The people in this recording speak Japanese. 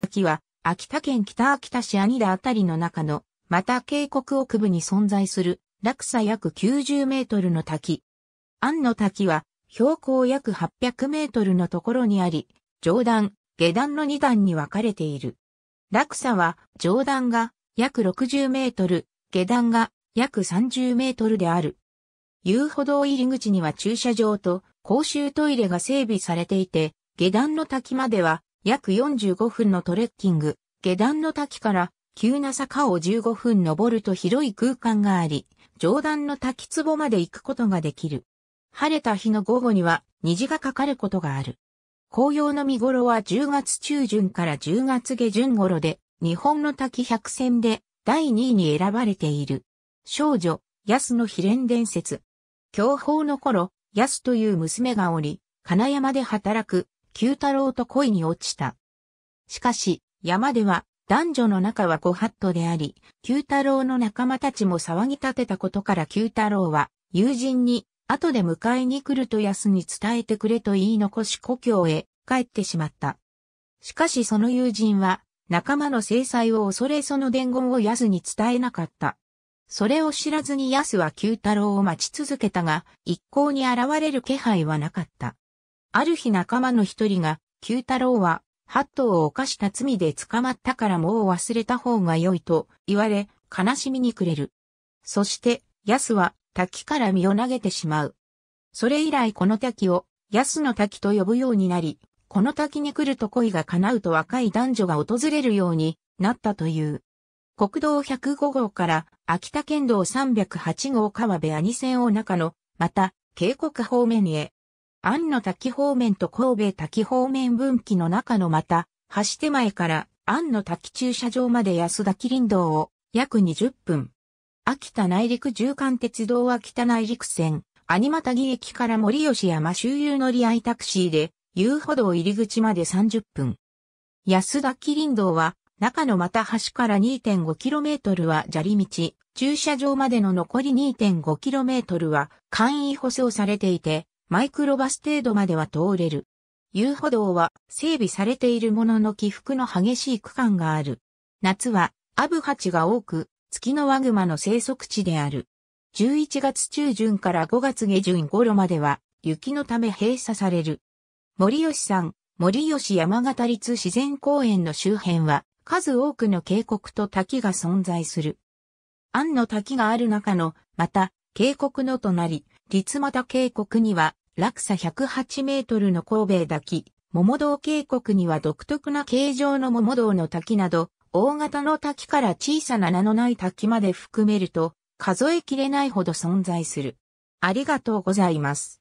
滝は、秋田県北秋田市阿仁田あたりの中の、また渓谷奥部に存在する、落差約90メートルの滝。安の滝は、標高約800メートルのところにあり、上段、下段の2段に分かれている。落差は、上段が約60メートル、下段が約30メートルである。遊歩道入り口には駐車場と公衆トイレが整備されていて、下段の滝までは約45分のトレッキング、下段の滝から急な坂を15分登ると広い空間があり、上段の滝壺まで行くことができる。晴れた日の午後には虹がかかることがある。紅葉の見頃は10月中旬から10月下旬頃で、日本の滝百選で第2位に選ばれている。少女、安の秘伝伝説。強保の頃、安という娘がおり、金山で働く九太郎と恋に落ちた。しかし、山では、男女の仲はご法度であり、九太郎の仲間たちも騒ぎ立てたことから九太郎は、友人に、後で迎えに来ると安に伝えてくれと言い残し故郷へ帰ってしまった。しかしその友人は、仲間の制裁を恐れその伝言を安に伝えなかった。それを知らずに安は九太郎を待ち続けたが、一向に現れる気配はなかった。ある日仲間の一人が、九太郎は、ハットを犯した罪で捕まったからもう忘れた方が良いと言われ、悲しみに暮れる。そして、ヤスは、滝から身を投げてしまう。それ以来この滝を、ヤスの滝と呼ぶようになり、この滝に来ると恋が叶うと若い男女が訪れるようになったという。国道105号から秋田県道308号川部ニ線を中の、また、渓谷方面へ、安野滝方面と神戸滝方面分岐の中のまた、橋手前から安野滝駐車場まで安滝林道を約20分。秋田内陸縦貫鉄道秋田内陸線、有タギ駅から森吉山周遊乗り合いタクシーで、遊歩道入り口まで30分。安滝林道は、中のまた橋から 2.5km は砂利道、駐車場までの残り 2.5km は簡易舗装されていて、マイクロバス程度までは通れる。遊歩道は整備されているものの起伏の激しい区間がある。夏はアブハチが多く、月のワグマの生息地である。11月中旬から5月下旬頃までは雪のため閉鎖される。森吉さん、森吉山形立自然公園の周辺は数多くの渓谷と滝が存在する。安の滝がある中の、また、渓谷の隣、立又渓谷には落差108メートルの神戸滝、桃道渓谷には独特な形状の桃道の滝など、大型の滝から小さな名のない滝まで含めると、数えきれないほど存在する。ありがとうございます。